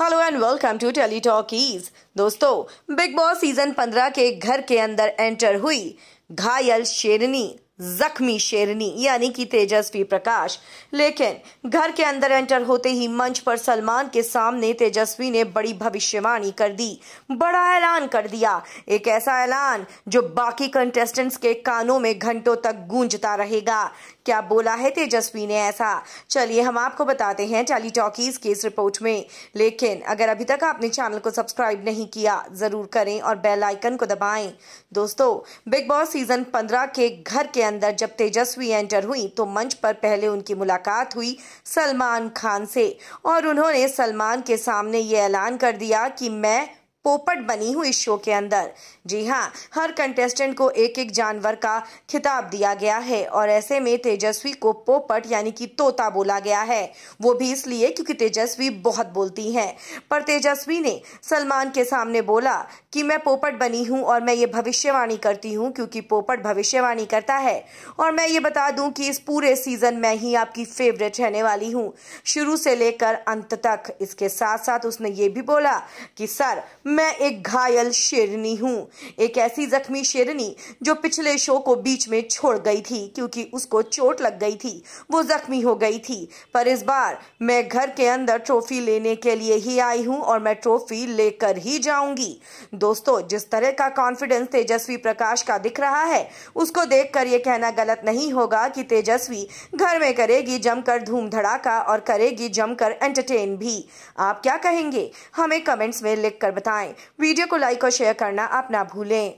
hello and welcome to telly talkies दोस्तों Bigg Boss season 15 के घर के अंदर एंटर हुई घायल शेरनी जख्मी शेरनी यानी कि तेजस्वी प्रकाश लेकिन घर के अंदर एंटर होते ही मंच पर सलमान के सामने तेजस्वी ने बड़ी भविष्यवाणी कर दी बड़ा ऐलान कर दिया एक ऐसा ऐलान जो बाकी कंटेस्टेंट्स के कानों में घंटों तक गूंजता रहेगा क्या बोला है तेजस्वी ने ऐसा चलिए हम आपको बताते हैं टेली टॉकीज की इस रिपोर्ट में लेकिन अगर अभी तक आपने चैनल को सब्सक्राइब नहीं किया जरूर करें और बेलाइकन को दबाए दोस्तों बिग बॉस सीजन पंद्रह के घर के अंदर जब तेजस्वी एंटर हुई तो मंच पर पहले उनकी मुलाकात हुई सलमान खान से और उन्होंने सलमान के सामने ये ऐलान कर दिया कि मैं पोपट बनी हुई शो के अंदर जी हाँ हर कंटेस्टेंट को एक एक जानवर का खिताब दिया गया है और ऐसे में तेजस्वी को पोपट यानी कि तोता बोला गया है वो भी इसलिए क्योंकि तेजस्वी बहुत बोलती हैं पर तेजस्वी ने सलमान के सामने बोला कि मैं पोपट बनी हूँ और मैं ये भविष्यवाणी करती हूँ क्योंकि पोपट भविष्यवाणी करता है और मैं ये बता दूँ कि इस पूरे सीजन में ही आपकी फेवरेट रहने वाली हूँ शुरू से लेकर अंत तक इसके साथ साथ उसने ये भी बोला कि सर मैं एक घायल शेरनी हूँ एक ऐसी जख्मी शेरनी जो पिछले शो को बीच में छोड़ गई थी क्योंकि उसको चोट लग गई थी वो जख्मी हो गई थी पर इस बार मैं घर के अंदर ट्रॉफी लेने के लिए ही आई हूँ और मैं ट्रॉफी लेकर ही जाऊंगी दोस्तों जिस तरह का कॉन्फिडेंस तेजस्वी प्रकाश का दिख रहा है उसको कर ये कहना गलत नहीं होगा कि तेजस्वी घर में करेगी जमकर धूम धड़ाका और करेगी जमकर एंटरटेन भी आप क्या कहेंगे हमें कमेंट्स में लिख कर बताएं वीडियो को लाइक और शेयर करना आप ना भूलें